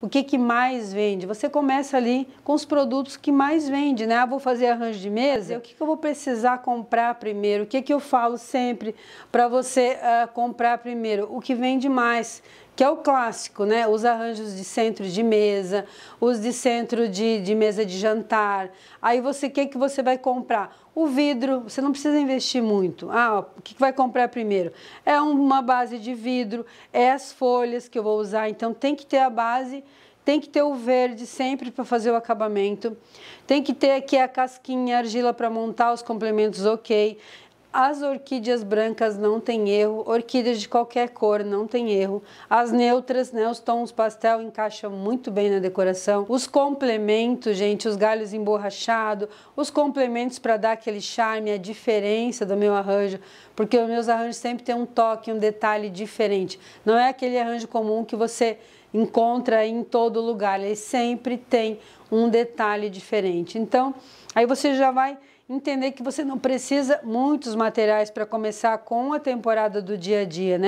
O que, que mais vende? Você começa ali com os produtos que mais vende, né? Ah, vou fazer arranjo de mesa. O que, que eu vou precisar comprar primeiro? O que, que eu falo sempre para você uh, comprar primeiro? O que vende mais? Que é o clássico, né? Os arranjos de centro de mesa, os de centro de, de mesa de jantar. Aí você, o que, que você vai comprar? O vidro, você não precisa investir muito. Ah, o que vai comprar primeiro? É uma base de vidro, é as folhas que eu vou usar, então tem que ter a base tem que ter o verde sempre para fazer o acabamento, tem que ter aqui a casquinha, a argila para montar os complementos ok. As orquídeas brancas não tem erro, orquídeas de qualquer cor não tem erro. As neutras, né, os tons pastel encaixam muito bem na decoração. Os complementos, gente, os galhos emborrachados, os complementos para dar aquele charme, a diferença do meu arranjo, porque os meus arranjos sempre têm um toque, um detalhe diferente. Não é aquele arranjo comum que você encontra em todo lugar, ele sempre tem um detalhe diferente. Então, aí você já vai entender que você não precisa muitos materiais para começar com a temporada do dia a dia, né?